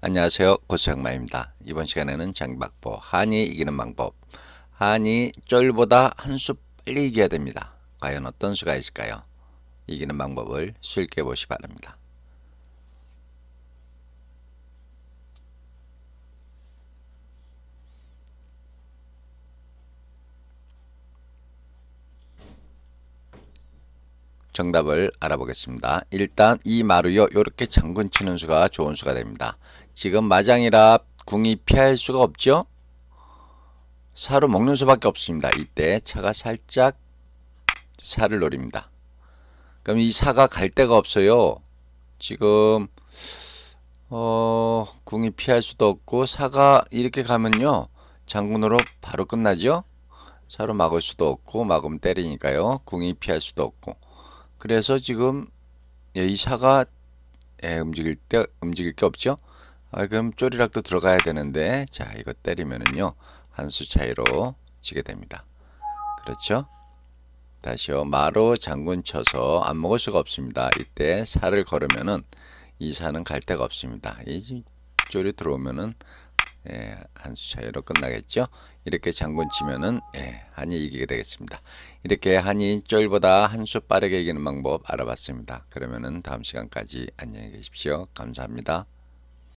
안녕하세요 고수형마입니다 이번 시간에는 장박보 한이 이기는 방법 한이 쫄보다 한 수 빨리 이겨야 됩니다 과연 어떤 수가 있을까요 이기는 방법을 쉽게 보시 바랍니다 정답을 알아보겠습니다. 일단 이 마루요 이렇게 장군 치는 수가 좋은 수가 됩니다. 지금 마장이라 궁이 피할 수가 없죠? 사로 먹는 수밖에 없습니다. 이때 차가 살짝 살을 노립니다. 그럼 이 사가 갈 데가 없어요. 지금 어, 궁이 피할 수도 없고 사가 이렇게 가면요. 장군으로 바로 끝나죠. 사로 막을 수도 없고 막음 때리니까요. 궁이 피할 수도 없고 그래서 지금 예, 이사가 예, 움직일 때 움직일 게 없죠. 아, 그럼 쪼리락도 들어가야 되는데 자 이거 때리면은요 한 수 차이로 지게 됩니다. 그렇죠? 다시요 마로 장군 쳐서 안 먹을 수가 없습니다. 이때 살을 걸으면은 이 사는 갈 데가 없습니다. 이 쪼리 들어오면은 예, 한 수 차이로 끝나겠죠. 이렇게 장군 치면은 예, 한이 이기게 되겠습니다. 이렇게 한이 쫄보다 한 수 빠르게 이기는 방법 알아봤습니다. 그러면은 다음 시간까지 안녕히 계십시오. 감사합니다.